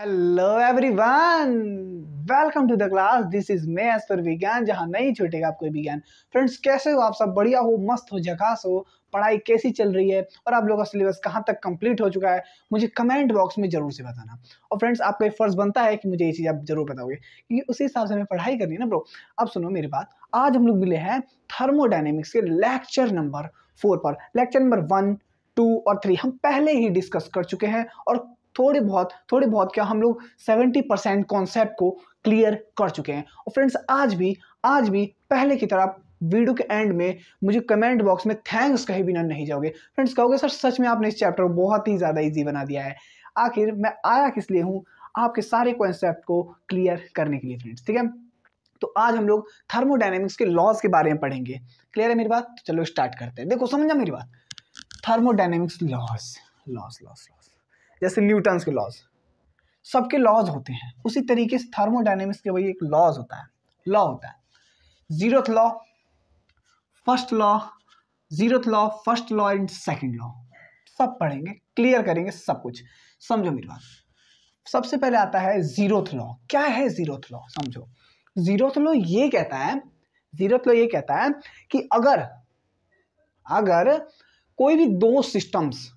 hello everyone welcome to the class this is me S for Vigyan जहाँ नहीं छूटेगा आपको विज्ञान फ्रेंड्स कैसे हो आप सब बढ़िया हो मस्त हो झकास हो पढ़ाई कैसी चल रही है और आप लोगों का सिलेबस कहाँ तक कंप्लीट हो चुका है मुझे कमेंट बॉक्स में जरूर से बताना और फ्रेंड्स आपका ये फर्ज बनता है कि मुझे ये चीज़ आप जरूर बताओगे क्योंकि उसी हिसाब से हमें पढ़ाई करनी है ना ब्रो अब सुनो मेरी बात आज हम लोग मिले हैं थर्मोडाइनेमिक्स के लेक्चर नंबर फोर पर लेक्चर नंबर वन टू और थ्री हम पहले ही डिस्कस कर चुके हैं और थोड़ी बहुत थोड़ी बहुत क्या हम लोग सेवेंटी परसेंट कॉन्सेप्ट को क्लियर कर चुके हैं और फ्रेंड्स आज भी आज भी पहले की तरह वीडियो के एंड में मुझे कमेंट बॉक्स में थैंक्स कहे बिना नहीं जाओगे फ्रेंड्स कहोगे सर सच में आपने इस चैप्टर को बहुत ही ज़्यादा ईजी बना दिया है आखिर मैं आया किस लिए हूँ आपके सारे कॉन्सेप्ट को क्लियर करने के लिए फ्रेंड्स ठीक है तो आज हम लोग थर्मोडाइनमिक्स के लॉज के बारे में पढ़ेंगे क्लियर है मेरी बात तो चलो स्टार्ट करते हैं देखो समझा मेरी बात thermodynamics laws laws laws laws जैसे न्यूटन्स के लॉज सबके लॉज होते हैं उसी तरीके से थर्मोडाइनेमिक्स के वही एक लॉज होता है लॉ होता है zeroth law first law zeroth law first law and second law सब पढ़ेंगे क्लियर करेंगे सब कुछ समझो मेरी बात सबसे पहले आता है जीरोथ लॉ क्या है जीरोथ लॉ समझो जीरोथ लॉ ये कहता है जीरोथ लॉ ये कहता है कि अगर अगर कोई भी दो सिस्टम्स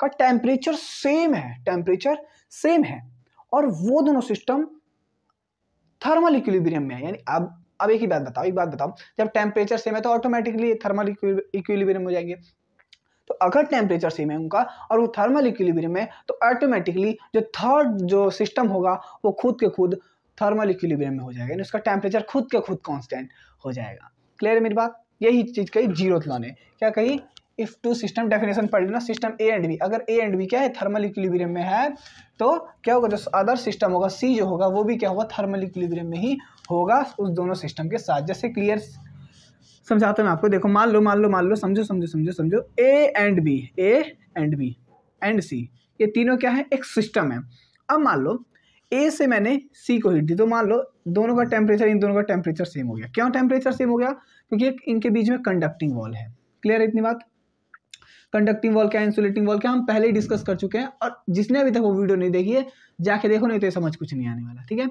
का टेम्परेचर सेम है टेम्परेचर सेम है और वो दोनों सिस्टम थर्मल इक्विलिब्रियम में है यानी अब अब एक ही बात बताओ एक बात बताओ जब टेम्परेचर सेम है तो ऑटोमेटिकली थर्मल इक्विलिब्रियम हो जाएंगे तो अगर टेम्परेचर सेम है उनका और वो थर्मल इक्विलिब्रियम है तो ऑटोमेटिकली जो थर्ड जो सिस्टम होगा वो खुद के खुद थर्मल इक्विलिब्रियम में हो जाएगा यानी उसका टेम्परेचर खुद के खुद कॉन्स्टेंट हो जाएगा क्लियर है मेरी बात यही चीज़ कही जीरो लॉ तो ने क्या कही इफ़ टू सिस्टम डेफिनेशन पढ़ लेना सिस्टम ए एंड बी अगर ए एंड बी क्या है थर्मल इक्विलिब्रियम में है तो क्या होगा जो अदर सिस्टम होगा सी जो होगा वो भी क्या होगा थर्मल इक्विलिब्रियम में ही होगा उस दोनों सिस्टम के साथ जैसे क्लियर समझाता हूँ मैं आपको देखो मान लो मान लो मान लो समझो समझो समझो समझो A and B A and B and C ये तीनों क्या है एक सिस्टम है अब मान लो ए से मैंने सी को हिट दी तो मान लो दोनों का टेम्परेचर इन दोनों का टेम्परेचर सेम हो गया क्यों टेम्परेचर सेम हो गया क्योंकि इनके बीच में कंडक्टिंग वॉल है क्लियर है इतनी बात कंडक्टिंग वॉल क्या इंसुलेटिंग वॉल क्या हम पहले ही डिस्कस कर चुके हैं और जिसने अभी तक वो वीडियो नहीं देखी है जाके देखो नहीं तो समझ कुछ नहीं आने वाला ठीक है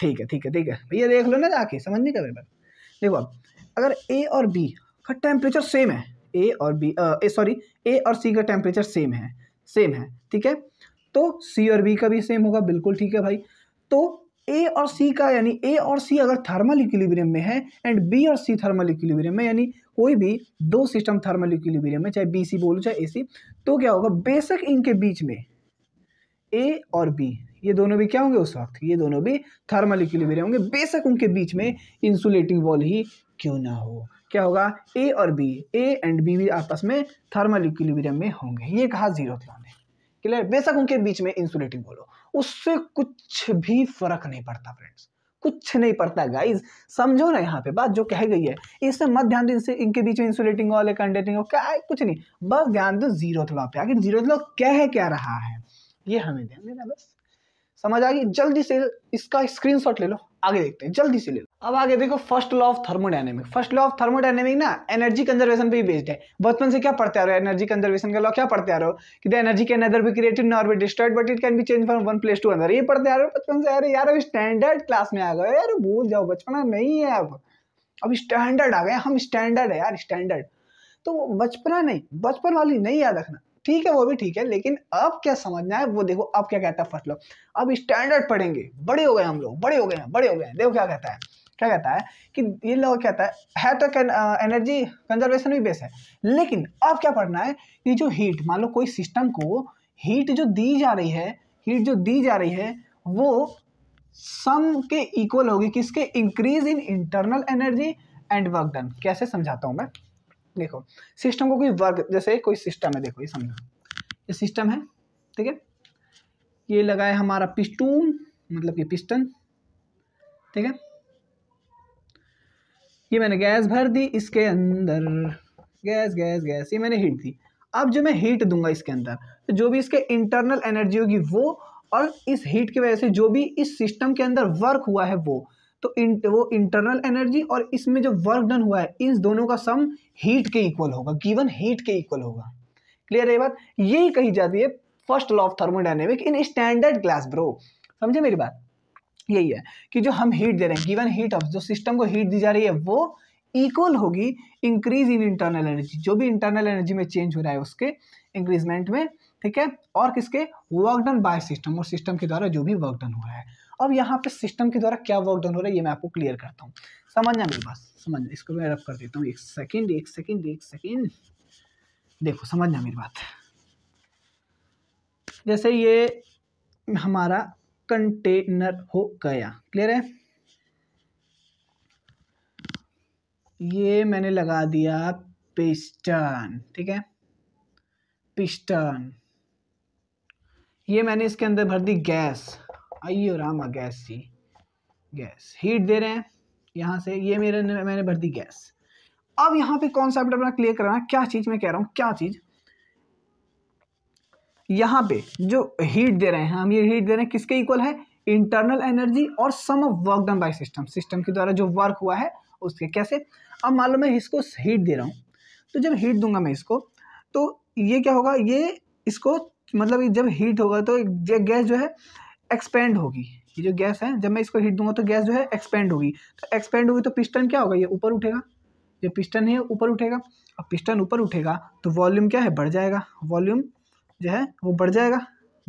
ठीक है ठीक है ठीक है भैया देख लो ना जाके समझ नहीं कर रहे देखो अब अगर ए और बी का टेम्परेचर सेम है ए और बी ए सॉरी ए और सी का टेम्परेचर सेम है सेम है ठीक है तो सी और बी का भी सेम होगा बिल्कुल ठीक है भाई तो ए और सी का यानी ए और सी अगर थर्मल इक्विलिब्रियम में है एंड बी और सी थर्मल इक्विलिब्रियम में यानी कोई भी दो सिस्टम थर्मल इक्विलिब्रियम में चाहे बी सी बोलो चाहे ए सी तो क्या होगा बेशक इनके बीच में ए और बी ये दोनों भी क्या होंगे उस वक्त ये दोनों भी थर्मल इक्विलिब्रियम होंगे बेशक उनके बीच में इंसुलेटिंग वॉल ही क्यों ना हो क्या होगा ए और बी ए एंड बी भी आपस में थर्मल इक्विलिब्रियम में होंगे ये कहा जीरो क्लियर बेशक उनके बीच में इंसुलेटिंग वॉल हो उससे कुछ भी फर्क नहीं पड़ता फ्रेंड्स कुछ नहीं पड़ता गाइज समझो ना यहाँ पे बात जो कह गई है इससे मत ध्यान दो इनसे इनके बीच में इंसुलेटिंग वाले कंडेटिंग हो क्या कुछ नहीं बस ध्यान दो जीरो थ्लॉ पे आखिर जीरो थ्लॉ कह क्या रहा है ये हमें ध्यान देना बस समझ आ गई जल्दी से इसका स्क्रीनशॉट ले लो आगे देखते हैं जल्दी से ले लो अब आगे देखो first law of thermodynamic first law of thermodynamic ना एनर्जी कंजर्वेशन पे ही बेस्ड है बचपन से क्या पढ़ते आ रहे हो एनर्जी कंजर्वेशन का लॉ क्या पढ़ते आ रहे हो कि the energy can other be created nor be destroyed but it can be change from one place to another ये पढ़ते आ रहे हो बचपन से अरे यार अभी स्टैंडर्ड क्लास में आ गए यार भूल जाओ बचपना नहीं है अब अभी स्टैंडर्ड आ गए हम स्टैंडर्ड है यार स्टैंडर्ड तो बचपना नहीं बचपन वाली नहीं याद रखना ठीक है वो भी ठीक है लेकिन अब क्या समझना है वो देखो अब क्या कहता है फर्स्ट लॉ अब स्टैंडर्ड पढ़ेंगे बड़े हो गए हम लोग बड़े हो गए हैं बड़े हो गए हैं देखो क्या कहता है क्या कहता है कि ये लॉ कहता है है तो एनर्जी कंजर्वेशन भी बेस है लेकिन अब क्या पढ़ना है कि जो हीट मान लो कोई सिस्टम को हीट जो दी जा रही है हीट जो दी जा रही है वो सम के इक्वल होगी किसके increase in internal energy and work done कैसे समझाता हूँ मैं देखो सिस्टम को कोई वर्ग जैसे कोई सिस्टम है देखो ये समझो ये सिस्टम है ठीक है ये लगा है हमारा पिस्टून मतलब कि पिस्टन ठीक है ये मैंने गैस भर दी इसके अंदर गैस गैस गैस ये मैंने हीट दी अब जो मैं हीट दूंगा इसके अंदर तो जो भी इसके इंटरनल एनर्जी होगी वो और इस हीट की वजह से जो भी इस सिस्टम के अंदर वर्क हुआ है वो तो इन वो इंटरनल एनर्जी और इसमें जो वर्क डन हुआ है इन दोनों का सम हीट के इक्वल होगा गिवन हीट के इक्वल होगा क्लियर है बात यही कही जाती है first law of thermodynamic in standard class bro समझे मेरी बात यही है कि जो हम हीट दे रहे हैं गिवन हीट ऑफ जो सिस्टम को हीट दी जा रही है वो इक्वल होगी इंक्रीज इन इंटरनल एनर्जी जो भी इंटरनल एनर्जी में चेंज हो रहा है उसके इंक्रीजमेंट में ठीक है और किसके वर्क डन बाय सिस्टम और सिस्टम के द्वारा जो भी वर्क डन हुआ है अब यहाँ पे सिस्टम के द्वारा क्या वर्क डन हो रहा है ये मैं आपको क्लियर करता हूँ समझना मेरे पास समझ इसको मैं रब कर देता हूँ एक सेकेंड एक सेकेंड एक सेकेंड देखो समझना मेरी बात जैसे ये हमारा कंटेनर हो गया क्लियर है ये मैंने लगा दिया पिस्टन ठीक है पिस्टन ये मैंने इसके अंदर भर दी गैस आइयोरामा गैस जी गैस हीट दे रहे हैं यहाँ से ये मेरे मैंने भर दी गैस अब यहाँ पे कॉन्सेप्ट अपना क्लियर कराना क्या चीज़ मैं कह रहा हूँ क्या चीज़ यहाँ पे जो हीट दे रहे हैं हम ये हीट दे रहे हैं किसके इक्वल है इंटरनल एनर्जी और sum of work done by system system के द्वारा जो वर्क हुआ है उसके कैसे अब मान लो मैं इसको हीट दे रहा हूँ तो जब हीट दूंगा मैं इसको तो ये क्या होगा ये इसको मतलब जब हीट होगा तो ये गैस जो है एक्सपेंड होगी ये जो गैस है जब मैं इसको हीट दूंगा तो गैस जो है एक्सपेंड होगी तो एक्सपेंड होगी तो पिस्टन क्या होगा ये ऊपर उठेगा जो पिस्टन है ऊपर उठेगा अब पिस्टन ऊपर उठेगा तो वॉल्यूम क्या है बढ़ जाएगा वॉल्यूम जो है वो बढ़ जाएगा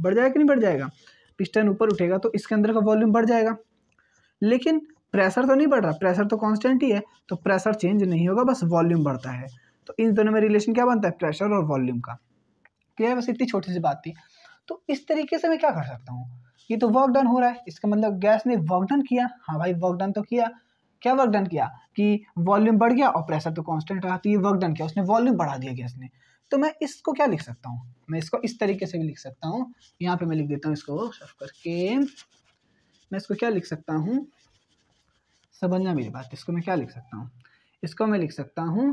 बढ़ जाएगा कि नहीं बढ़ जाएगा पिस्टन ऊपर उठेगा तो इसके अंदर का वॉल्यूम बढ़ जाएगा लेकिन प्रेशर तो नहीं बढ़ रहा प्रेशर तो कॉन्स्टेंट ही है तो प्रेशर चेंज नहीं होगा बस वॉल्यूम बढ़ता है तो इन दोनों में रिलेशन क्या बनता है प्रेशर और वॉल्यूम का क्लियर बस इतनी छोटी सी बात थी तो इस तरीके से मैं क्या कर सकता हूँ ये तो वर्क डन हो रहा है इसका मतलब गैस ने वर्क डन किया हाँ भाई वर्क डन तो किया क्या वर्क डन किया कि वॉल्यूम बढ़ गया और प्रेशर तो कांस्टेंट रहा तो ये वर्क डन किया उसने वॉल्यूम बढ़ा दिया गैस ने तो मैं इसको क्या लिख सकता हूँ मैं इसको इस तरीके से भी लिख सकता हूँ यहाँ पे मैं लिख देता हूँ इसको साफ करके मैं इसको क्या लिख सकता हूँ समझना मेरी बात इसको मैं क्या लिख सकता हूँ इसको मैं लिख सकता हूँ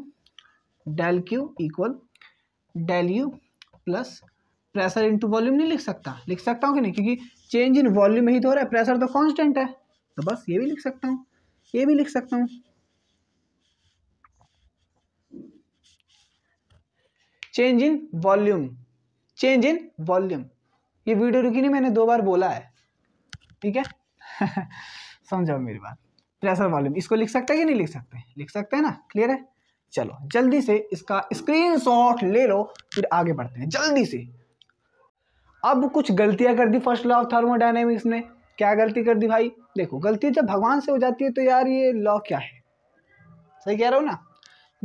del Q equal del U plus pressure into volume नहीं लिख सकता लिख सकता हूँ कि नहीं क्योंकि चेंज इन वॉल्यूम ही तो हो रहा है प्रेशर तो कॉन्स्टेंट है तो बस ये भी लिख सकता हूँ ये भी लिख सकता हूँ change in volume change in volume ये वीडियो रुकी नहीं मैंने दो बार बोला है ठीक है समझाओ मेरी बात प्रेशर वॉल्यूम इसको लिख सकते हैं कि नहीं लिख सकते लिख सकते हैं ना क्लियर है चलो जल्दी से इसका स्क्रीनशॉट ले लो फिर आगे बढ़ते हैं जल्दी से अब कुछ गलतियाँ कर दी फर्स्ट लॉ ऑफ थर्मोडाइनेमिक्स ने क्या गलती कर दी भाई देखो गलती जब भगवान से हो जाती है तो यार ये लॉ क्या है सही कह रहे हो ना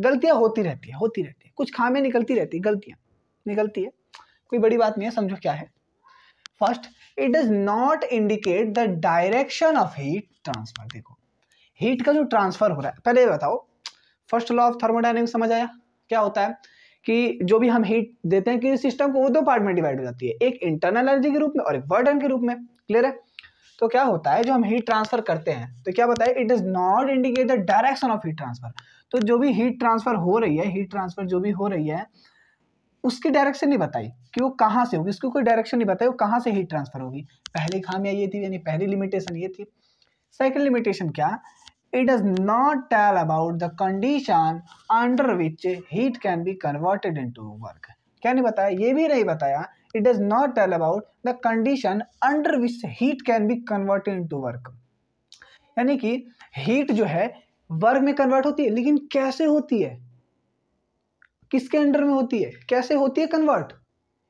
गलतियाँ होती रहती है होती रहती है कुछ खामे निकलती रहती है गलतियाँ निकलती है कोई बड़ी बात नहीं है समझो क्या है first it does not indicate the direction of heat transfer देखो हीट का जो ट्रांसफर हो रहा है पहले बताओ फर्स्ट लॉ ऑफ थर्मोडाइनमिक्स समझ आया क्या होता है कि जो भी हम हीट देते हैं कि सिस्टम को वो दो पार्ट में डिवाइड हो जाती है एक इंटरनल एनर्जी के रूप में और एक बर्डन के रूप में क्लियर है तो क्या होता है जो हम हीट ट्रांसफर करते हैं तो क्या बताए it is not indicate the direction of heat transfer तो जो भी हीट ट्रांसफर हो रही है हीट ट्रांसफर जो भी हो रही है उसकी डायरेक्शन नहीं बताई कि वो कहाँ से होगी उसकी कोई डायरेक्शन नहीं बताई वो कहाँ से हीट ट्रांसफर होगी पहली खामियाँ ये थी यानी पहली लिमिटेशन ये थी सेकेंड लिमिटेशन क्या it does not tell about the condition under which heat can be converted into work क्या नहीं बताया ये भी नहीं बताया it does not tell about the condition under which heat can be converted into work यानी कि heat जो है वर्क में कन्वर्ट होती है लेकिन कैसे होती है किसके अंडर में होती है कैसे होती है कन्वर्ट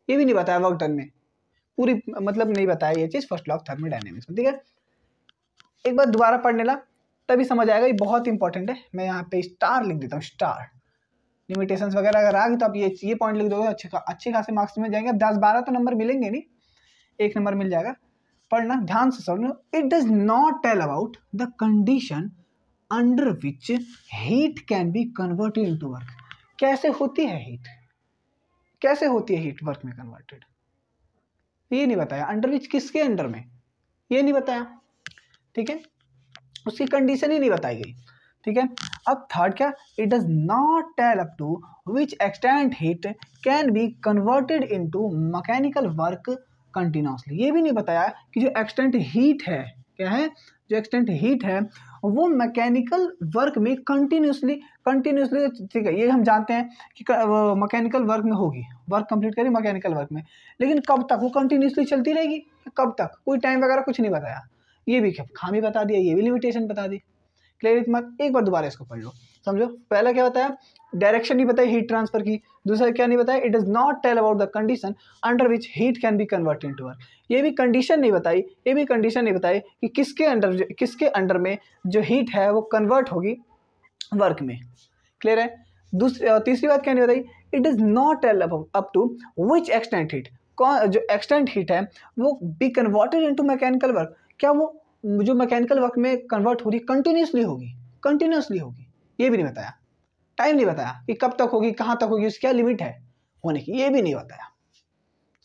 ये भी नहीं बताया वर्क डन में पूरी मतलब नहीं बताया ये चीज़ फर्स्ट लॉ ऑफ थर्मोडाइनेमिक्स ठीक है एक बार दोबारा पढ़ने ला तभी समझ आएगा ये बहुत इंपॉर्टेंट है मैं यहाँ पे स्टार लिख देता हूँ स्टार लिमिटेशन वगैरह अगर आ गए तो आप ये ये पॉइंट लिख दो अच्छे अच्छे खासे मार्क्स मिल जाएंगे दस बारह तो नंबर मिलेंगे नहीं एक नंबर मिल जाएगा पढ़ना ध्यान से लो it does not tell about the condition under which heat can be converted in work कैसे होती है हीट कैसे होती है हीट वर्क में कन्वर्टेड ये नहीं बताया अंडर विच किसके अंडर में ये नहीं बताया ठीक है उसकी कंडीशन ही नहीं बताई गई ठीक है अब थर्ड क्या it does not tell up to which extent heat can be converted into mechanical work continuously ये भी नहीं बताया कि जो एक्सटेंट हीट है क्या है जो एक्सटेंट हीट है वो मैकेनिकल वर्क में कंटिन्यूसली कंटिन्यूसली ठीक है ये हम जानते हैं कि मैकेनिकल वर्क में होगी वर्क कंप्लीट करी मैकेनिकल वर्क में लेकिन कब तक वो कंटिन्यूसली चलती रहेगी कब तक कोई टाइम वगैरह कुछ नहीं बताया ये भी खामी बता दिया ये भी लिमिटेशन बता दी क्लियर इतना एक बार दोबारा इसको पढ़ लो समझो पहला क्या बताया डायरेक्शन नहीं बताया हीट ट्रांसफर की दूसरा क्या नहीं बताया it is not tell about the condition under which heat can be convert in to work ये भी कंडीशन नहीं बताई ये भी कंडीशन नहीं बताई कि किसके अंडर किसके अंडर में जो हीट है वो कन्वर्ट होगी वर्क में क्लियर है दूसरी तीसरी बात क्या नहीं बताई it is not tell about up to which extent heat can जो एक्सटेंट हीट है वो be converted into mechanical work क्या वो जो मैकेनिकल वर्क में कन्वर्ट हो रही कंटिन्यूसली होगी कंटिन्यूसली होगी ये भी नहीं बताया टाइम नहीं बताया कि कब तक होगी कहाँ तक होगी उसकी क्या लिमिट है होने की ये भी नहीं बताया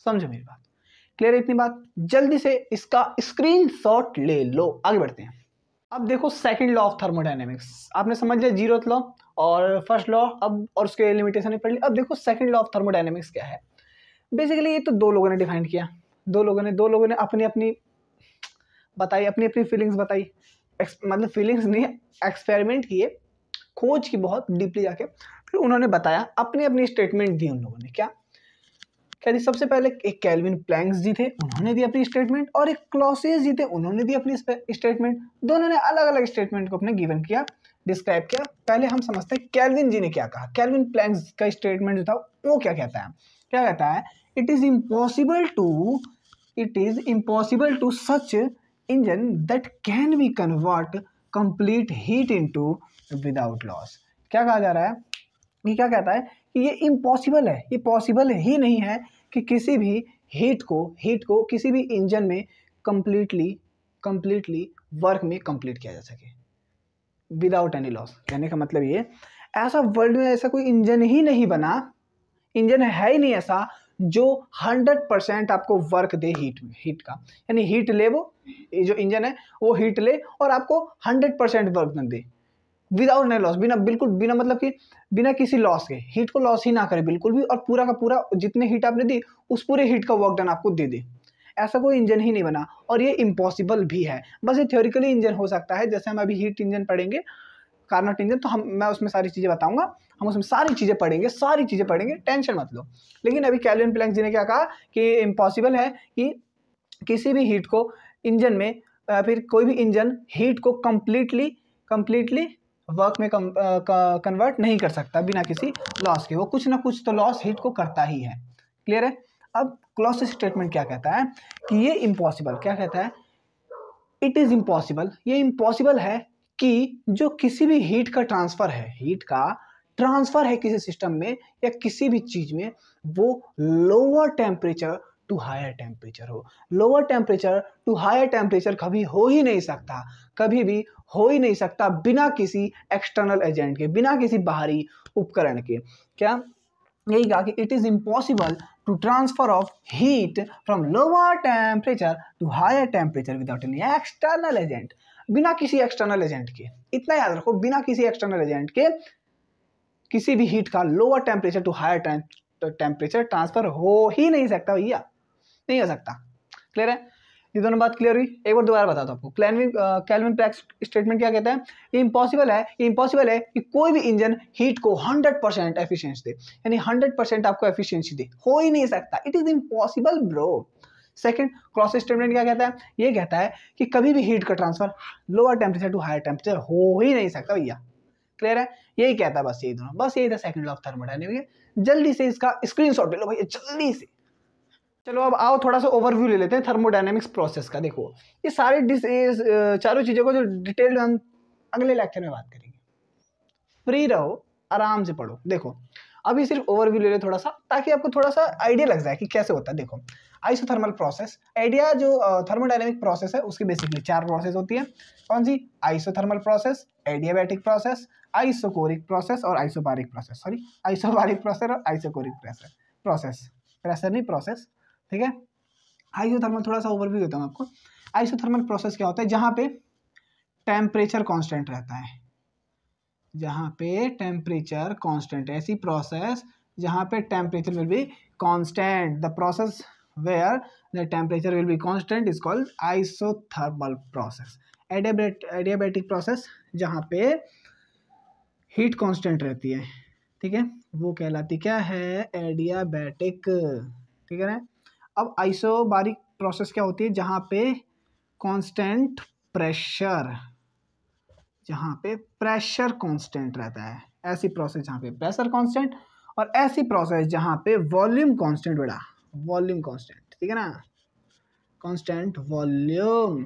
समझो मेरी बात क्लियर इतनी बात जल्दी से इसका स्क्रीन शॉट ले लो आगे बढ़ते हैं अब देखो सेकंड लॉ ऑफ थर्मोडाइनेमिक्स आपने समझ लिया जीरो लॉ और फर्स्ट लॉ अब और उसके लिमिटेशन पढ़ लिया अब देखो सेकंड लॉ ऑफ थर्मोडाइनेमिक्स क्या है बेसिकली ये तो दो लोगों ने डिफाइन किया दो लोगों ने दो लोगों ने अपनी अपनी बताई अपनी अपनी फीलिंग्स बताई मतलब फीलिंग्स नहीं एक्सपेरिमेंट किए खोज की बहुत डीपली जाके फिर उन्होंने बताया अपनी अपनी स्टेटमेंट दी उन लोगों ने क्या क्या दी सबसे पहले एक कैलविन प्लैंक्स जी थे उन्होंने दी अपनी स्टेटमेंट और एक क्लॉसेस जी थे उन्होंने दी अपनी स्टेटमेंट दोनों ने अलग अलग स्टेटमेंट को अपने गिवन किया डिस्क्राइब किया पहले हम समझते हैं कैलविन जी ने क्या कहा कैलविन प्लैंक्स का स्टेटमेंट जो था वो क्या कहता है क्या कहता है it is impossible to it is impossible to such engine that can be convert complete heat into without loss क्या कहा जा रहा है ये क्या कहता है कि ये इम्पॉसिबल है ये पॉसिबल ही नहीं है कि किसी भी हीट को हीट को किसी भी इंजन में कम्प्लीटली कम्प्लीटली वर्क में कंप्लीट किया जा सके विदाउट एनी लॉस कहने का मतलब ये ऐसा वर्ल्ड में ऐसा कोई इंजन ही नहीं बना इंजन है ही नहीं ऐसा जो 100 परसेंट आपको वर्क दे हीट में हीट का यानी हीट ले वो जो इंजन है वो हीट ले और आपको 100 परसेंट वर्क ना दे विदाउट नहीं लॉस बिना बिल्कुल बिना मतलब कि बिना किसी लॉस के हीट को लॉस ही ना करे बिल्कुल भी और पूरा का पूरा जितने हीट आपने दी उस पूरे हीट का वर्क डन आपको दे दे ऐसा कोई इंजन ही नहीं बना और ये इम्पॉसिबल भी है बस ये थ्योरिकली इंजन हो सकता है जैसे हम अभी हीट इंजन पढ़ेंगे कार्नट इंजन तो हम मैं उसमें सारी चीज़ें बताऊंगा हम उसमें सारी चीज़ें पढ़ेंगे सारी चीज़ें पढ़ेंगे टेंशन मत लो लेकिन अभी कैलियन प्लैंक जी ने क्या कहा कि इम्पॉसिबल है कि किसी भी हीट को इंजन में फिर कोई भी इंजन हीट को कम्प्लीटली कम्प्लीटली वर्क में कन्वर्ट नहीं कर सकता बिना किसी लॉस के वो कुछ ना कुछ तो लॉस हीट को करता ही है क्लियर है अब क्लॉस स्टेटमेंट क्या कहता है कि ये इम्पॉसिबल क्या कहता है इट इज़ इम्पॉसिबल ये इम्पॉसिबल है कि जो किसी भी हीट का ट्रांसफ़र है हीट का ट्रांसफ़र है किसी सिस्टम में या किसी भी चीज़ में वो lower temperature to higher temperature हो lower temperature to higher temperature कभी हो ही नहीं सकता कभी भी हो ही नहीं सकता बिना किसी एक्सटर्नल एजेंट के बिना किसी बाहरी उपकरण के क्या यही कहा कि it is impossible to transfer of heat from lower temperature to higher temperature without any external agent बिना किसी एक्सटर्नल एजेंट के इतना याद रखो बिना किसी एक्सटर्नल एजेंट के किसी भी हीट का lower temperature to higher temperature transfer हो ही नहीं सकता भैया नहीं हो सकता क्लियर है ये दोनों बात क्लियर हुई एक बार दोबारा बताता हूँ आपको क्लैनविन कैलविन प्रैक्स स्टेटमेंट क्या कहता है ये इम्पॉसिबल है ये इम्पॉसिबल है कि कोई भी इंजन हीट को 100 परसेंट एफिशिएंसी दे यानी 100 परसेंट आपको एफिशिएंसी दे हो ही नहीं सकता it is impossible bro second cross statement क्या कहता है ये कहता है कि कभी भी हीट का transfer lower temperature to higher temperature हो ही नहीं सकता भैया क्लियर है यही कहता है बस यही दोनों बस यही था सेकंड लॉ ऑफ थर्मोडायनेमिक जल्दी से इसका स्क्रीनशॉट ले लो भैया जल्दी से चलो अब आओ थोड़ा सा ओवरव्यू ले लेते हैं थर्मोडाइनमिक्स प्रोसेस का देखो ये सारे चारों चीज़ों को जो डिटेल हम अगले लेक्चर में बात करेंगे फ्री रहो आराम से पढ़ो देखो अभी सिर्फ ओवरव्यू ले लें थोड़ा सा ताकि आपको थोड़ा सा आइडिया लग जाए कि कैसे होता है देखो आइसोथर्मल प्रोसेस आइडिया जो थर्मोडाइनमिक प्रोसेस है उसकी बेसिकली चार प्रोसेस होती है कौन सी isothermal process adiabatic process isochoric process और isobaric process sorry isobaric process और आइसोकोरिक प्रेसर प्रोसेस प्रेशर नहीं प्रोसेस ठीक है आइसोथर्मल थोड़ा सा ओवरव्यू देता हूँ आपको आइसोथर्मल प्रोसेस क्या होता है जहाँ पे टेम्परेचर कॉन्स्टेंट रहता है जहाँ पे टेम्परेचर कांस्टेंट ऐसी प्रोसेस जहाँ पे temperature will be constant the process where the temperature will be constant is called isothermal process adiabatic process जहाँ पे हीट कांस्टेंट रहती है ठीक है वो कहलाती क्या है एडियाबैटिक ठीक है ना अब आइसोबारिक प्रोसेस क्या होती है जहाँ पे कॉन्स्टेंट प्रेशर जहाँ पे प्रेशर कांस्टेंट रहता है ऐसी प्रोसेस जहाँ पे प्रेशर कांस्टेंट और ऐसी प्रोसेस जहाँ पे वॉल्यूम कांस्टेंट बड़ा वॉल्यूम कांस्टेंट ठीक है ना कांस्टेंट वॉल्यूम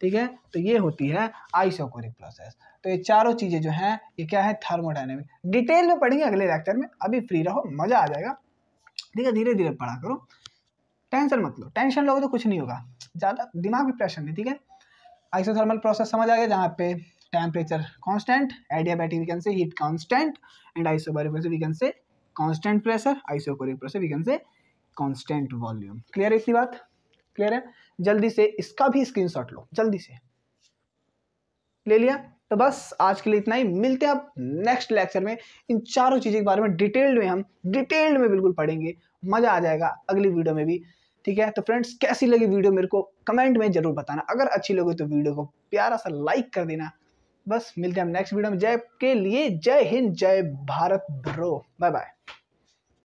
ठीक है तो ये होती है आइसोकोरिक प्रोसेस तो ये चारों चीज़ें जो हैं ये क्या है थर्मोडाइनमिक डिटेल में पढ़ेंगे अगले लेक्चर में अभी फ्री रहो मज़ा आ जाएगा ठीक है धीरे धीरे पढ़ा करो टेंशन मत लो टेंशन लोगे तो कुछ नहीं होगा ज़्यादा दिमाग भी प्रेशर नहीं ठीक है आइसोथर्मल प्रोसेस समझ आ गया जहाँ पे temperature constant adiabatic we can say heat constant and isobaric pressure we can say constant pressure isobaric pressure we can say constant volume clear है इतनी बात क्लियर है जल्दी से इसका भी स्क्रीनशॉट लो जल्दी से ले लिया तो बस आज के लिए इतना ही मिलते हैं आप नेक्स्ट लेक्चर में इन चारों चीज़ों के बारे में डिटेल्ड में हम डिटेल्ड में बिल्कुल पढ़ेंगे मज़ा आ जाएगा अगली वीडियो में भी ठीक है तो फ्रेंड्स कैसी लगी वीडियो मेरे को कमेंट में जरूर बताना अगर अच्छी लगे तो वीडियो को प्यारा सा लाइक कर देना बस मिलते हैं हम नेक्स्ट वीडियो में जय के लिए जय हिंद जय भारत ब्रो बाय बाय